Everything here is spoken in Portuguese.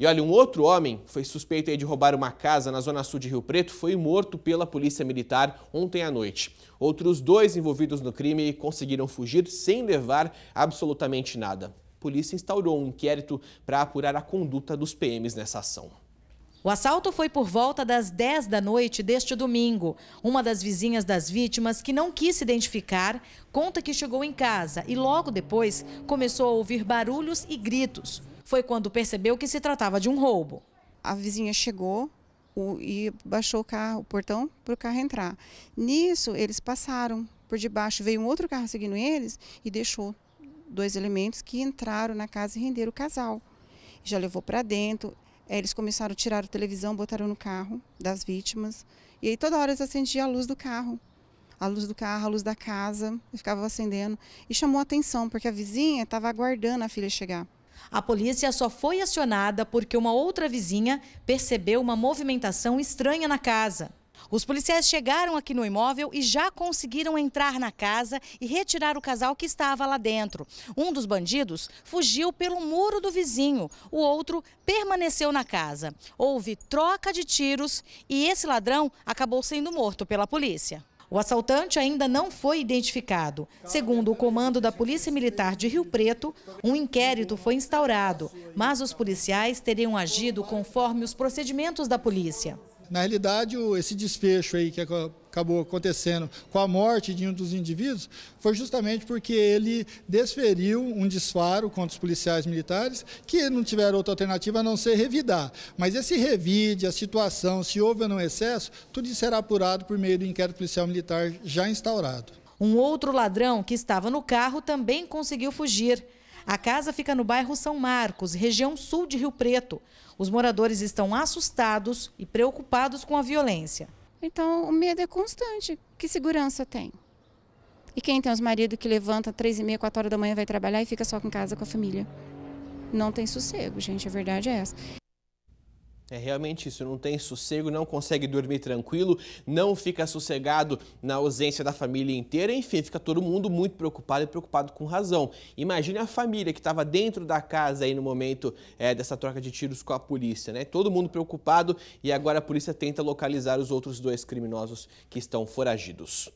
E olha, um outro homem foi suspeito de roubar uma casa na zona sul de Rio Preto, foi morto pela polícia militar ontem à noite. Outros dois envolvidos no crime conseguiram fugir sem levar absolutamente nada. A polícia instaurou um inquérito para apurar a conduta dos PMs nessa ação. O assalto foi por volta das 10 da noite deste domingo. Uma das vizinhas das vítimas, que não quis se identificar, conta que chegou em casa e logo depois começou a ouvir barulhos e gritos foi quando percebeu que se tratava de um roubo. A vizinha chegou o, e baixou o carro, o portão para o carro entrar. Nisso, eles passaram por debaixo, veio um outro carro seguindo eles e deixou dois elementos que entraram na casa e renderam o casal. Já levou para dentro. Eh, eles começaram a tirar a televisão, botaram no carro das vítimas. E aí toda hora eles acendiam a luz do carro. A luz do carro, a luz da casa, ficava acendendo. E chamou a atenção, porque a vizinha estava aguardando a filha chegar. A polícia só foi acionada porque uma outra vizinha percebeu uma movimentação estranha na casa. Os policiais chegaram aqui no imóvel e já conseguiram entrar na casa e retirar o casal que estava lá dentro. Um dos bandidos fugiu pelo muro do vizinho, o outro permaneceu na casa. Houve troca de tiros e esse ladrão acabou sendo morto pela polícia. O assaltante ainda não foi identificado. Segundo o comando da Polícia Militar de Rio Preto, um inquérito foi instaurado, mas os policiais teriam agido conforme os procedimentos da polícia. Na realidade, esse desfecho aí que acabou acontecendo com a morte de um dos indivíduos foi justamente porque ele desferiu um disparo contra os policiais militares que não tiveram outra alternativa a não ser revidar. Mas esse revide, a situação, se houve ou não excesso, tudo isso será apurado por meio do inquérito policial militar já instaurado. Um outro ladrão que estava no carro também conseguiu fugir. A casa fica no bairro São Marcos, região sul de Rio Preto. Os moradores estão assustados e preocupados com a violência. Então o medo é constante. Que segurança tem? E quem tem os maridos que levanta três e meia, quatro horas da manhã vai trabalhar e fica só em casa com a família? Não tem sossego, gente. A verdade é essa. É realmente isso, não tem sossego, não consegue dormir tranquilo, não fica sossegado na ausência da família inteira, enfim, fica todo mundo muito preocupado e preocupado com razão. Imagine a família que estava dentro da casa aí no momento é, dessa troca de tiros com a polícia, né? Todo mundo preocupado e agora a polícia tenta localizar os outros dois criminosos que estão foragidos.